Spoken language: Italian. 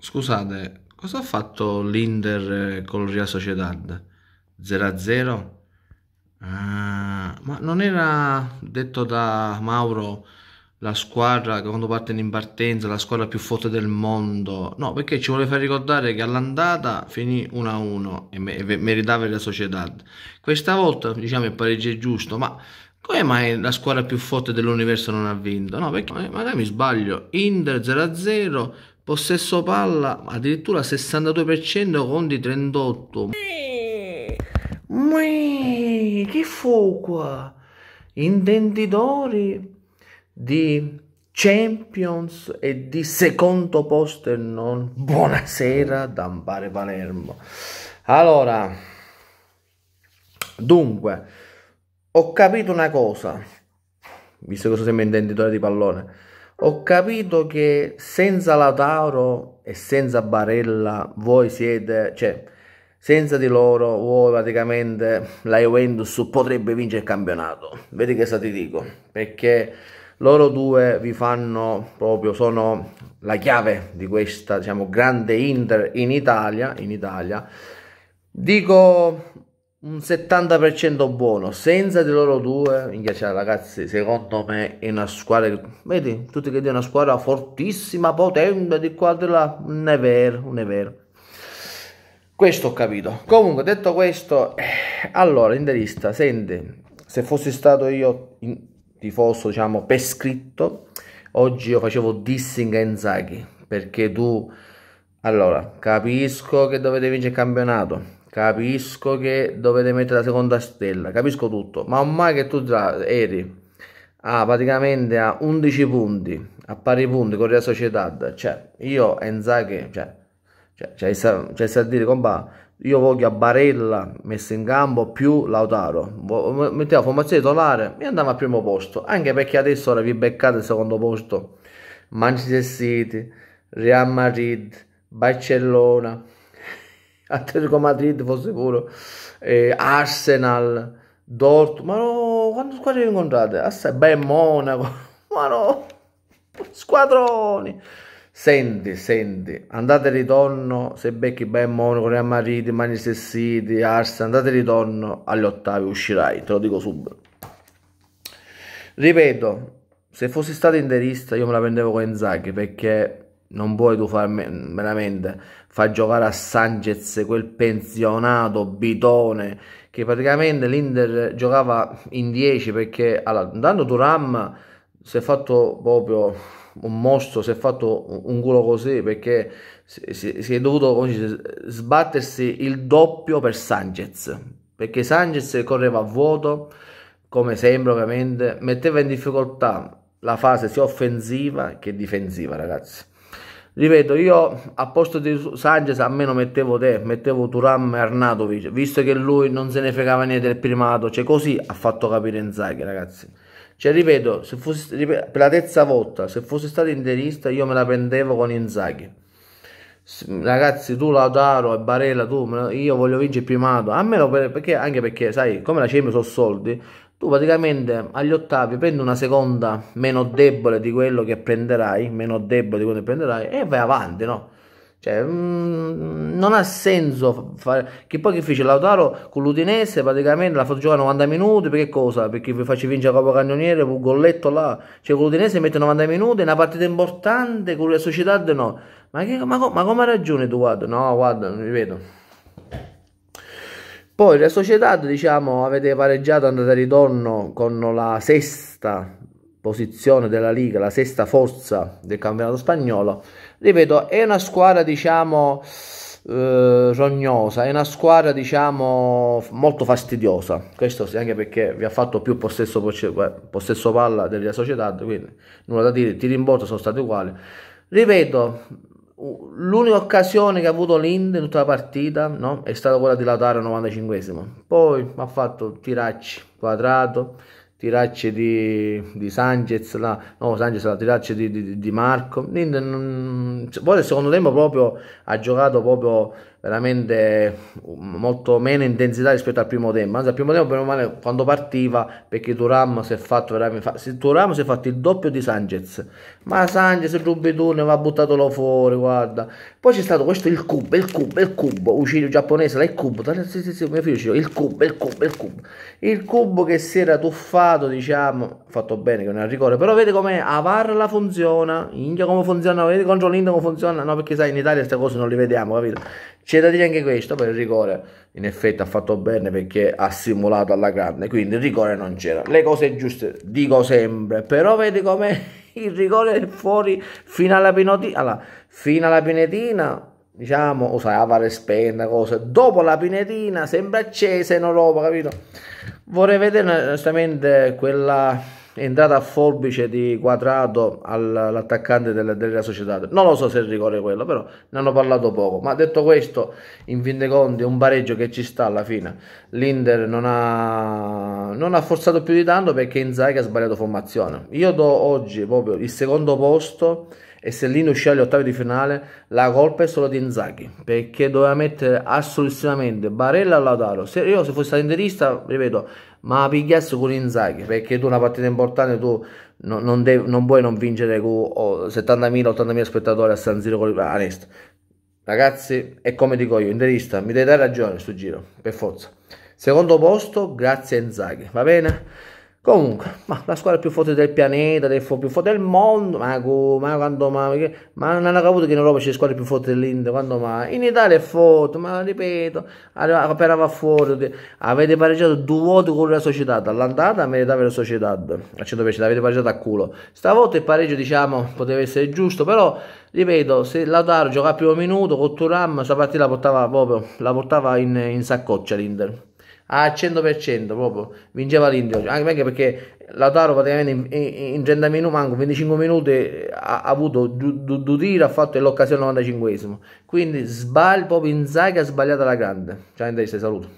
Scusate, cosa ha fatto l'Inter eh, con Real Sociedad? 0-0? Ah, eh, ma non era detto da Mauro la squadra che quando parte in partenza la squadra più forte del mondo? No, perché ci vuole far ricordare che all'andata finì 1-1 e meritava la società. Questa volta diciamo il pareggio è giusto, ma come mai la squadra più forte dell'universo non ha vinto? No, perché magari mi sbaglio, Inter 0-0, possesso palla addirittura 62% contro 38 Mui, che fuoco Intenditori di Champions e di secondo posto e non buonasera dampare Palermo. Allora, dunque, ho capito una cosa, visto che sono sempre intenditore di pallone, ho capito che senza la Tauro e senza Barella voi siete, cioè senza di loro voi praticamente la Juventus potrebbe vincere il campionato. Vedi che cosa ti dico? Perché loro due vi fanno proprio, sono la chiave di questa diciamo, grande Inter in Italia, in Italia. Dico un 70% buono senza di loro due minchia cioè, ragazzi secondo me è una squadra vedi tutti che è una squadra fortissima potente di qua di là non è vero non è vero questo ho capito comunque detto questo eh, allora interista senti se fossi stato io in, tifoso diciamo per scritto oggi io facevo dissing a Inzaghi perché tu allora capisco che dovete vincere il campionato capisco che dovete mettere la seconda stella, capisco tutto, ma ormai che tu già eri a ah, praticamente a 11 punti, a pari punti con la società, cioè io Enzaghi, cioè, cioè, cioè, c'è cioè, cioè, a dire compa, io voglio a Barella messo in campo più Lautaro, mettiamo formazione titolare e andiamo al primo posto, anche perché adesso ora vi beccate il secondo posto, Manchester City, Real Madrid, Barcellona, Atletico Madrid fosse pure, eh, Arsenal, Dortmund, ma no, quante squadre vi incontrate? Assai, ah, beh, Monaco, ma no, squadroni. Senti, senti, andate e ritorno, se becchi ben Monaco, Real Madrid, Manchester City, Arsenal, andate e ritorno, agli ottavi uscirai, te lo dico subito. Ripeto, se fossi stato interista io me la prendevo con Inzaghi perché non puoi tu farmi veramente far giocare a Sanchez quel pensionato bitone che praticamente l'Inter giocava in 10 perché allora, intanto Turam si è fatto proprio un mostro, si è fatto un culo così perché si, si, si è dovuto dice, sbattersi il doppio per Sanchez perché Sanchez correva a vuoto come sembra ovviamente metteva in difficoltà la fase sia offensiva che difensiva ragazzi ripeto io a posto di Sanchez a me non mettevo te mettevo Turam e Arnatovic visto che lui non se ne fregava niente del primato cioè così ha fatto capire Inzaghi ragazzi cioè ripeto, fosse, ripeto per la terza volta se fosse stato interista io me la prendevo con Inzaghi ragazzi tu Lautaro e Barella tu io voglio vincere il primato a me lo perché anche perché sai come la Champions sono soldi tu praticamente agli ottavi prendi una seconda meno debole di quello che prenderai, meno debole di quello che prenderai e vai avanti, no? Cioè, mh, mm, non ha senso fare. Che poi che fece Lautaro con l'Udinese praticamente la fatto giocare 90 minuti perché cosa? Perché vi faccio vincere Capo Cagnoniere un golletto là. Cioè, con l'Udinese mette 90 minuti, una partita importante con la società no. Ma, che, ma, ma come ha ragione tu, guarda? No, guarda, non ripeto. Poi la società, diciamo, avete pareggiato andata e ritorno con la sesta posizione della Liga, la sesta forza del campionato spagnolo. Ripeto, è una squadra, diciamo, eh, rognosa, è una squadra, diciamo, molto fastidiosa. Questo sì, anche perché vi ha fatto più possesso, eh, possesso palla della società, quindi nulla da dire, tiri in bordo sono stati uguali. Ripeto, L'unica occasione che ha avuto l'Inter in tutta la partita no? è stata quella di Lautaro al 95esimo. Poi ha fatto tiracci quadrato, tiracci di, di Sanchez, là. no Sanchez, la tiracci di, di, di Marco. L'Inter cioè, poi nel secondo tempo proprio ha giocato proprio veramente um, molto meno intensità rispetto al primo tempo anzi al primo tempo bene male quando partiva perché Turam si è fatto veramente Turam si è fatto il doppio di Sanchez ma Sanchez subitone va buttatelo fuori guarda poi c'è stato questo il cubo il cubo il cubo uccidio giapponese là il cubo sì, sì, sì, mio figlio il cubo il cubo il cubo il cubo che si era tuffato diciamo fatto bene che non è al rigore però vedete com'è Avar la funziona India come funziona vedi contro l'India come funziona no perché sai in Italia queste cose non le vediamo capito c'è da dire anche questo, per il rigore in effetti ha fatto bene perché ha simulato alla grande, quindi il rigore non c'era. Le cose giuste dico sempre, però vedi come il rigore è fuori fino alla pinotina, allora, fino alla pinetina diciamo, usava le spenda, cose. Dopo la pinetina sembra accesa in Europa, capito? Vorrei vedere onestamente quella è entrata a forbice di quadrato all'attaccante della, della, società. Non lo so se è rigore quello, però ne hanno parlato poco. Ma detto questo, in fin dei conti, è un pareggio che ci sta alla fine. L'Inter non ha, non ha forzato più di tanto perché Inzaghi ha sbagliato formazione. Io do oggi proprio il secondo posto e se Lino uscirà agli ottavi di finale la colpa è solo di Inzaghi perché doveva mettere assolutamente Barella e Lautaro se io se fossi stato interista ripeto ma pigliasse con Inzaghi perché tu una partita importante tu non, non, devi, non puoi non vincere con 70.000-80.000 spettatori a San Ziro con Anest ragazzi è come dico io interista mi devi dare ragione su giro per forza secondo posto grazie a Inzaghi va bene? Comunque, ma la squadra più forte del pianeta, del più forte del mondo, ma, ma quando mai, ma non hanno capito che in Europa c'è la squadra più forte dell'Inter, quando mai, in Italia è forte, ma ripeto, appena va fuori, avete pareggiato due volte con la società, all'andata meritava la società, a 110 l'avete pareggiato a culo, stavolta il pareggio diciamo poteva essere giusto, però ripeto, se Lautaro giocava primo minuto, con Turam, questa partita la portava proprio, la portava in, in saccoccia l'Inter al ah, 100% proprio vinceva l'Inter anche perché Lautaro praticamente in, in 30 minuti manco 25 minuti ha, avuto due du, tiri ha fatto l'occasione al 95esimo quindi sbaglio proprio Inzaghi ha sbagliato la grande ciao Andrea saluto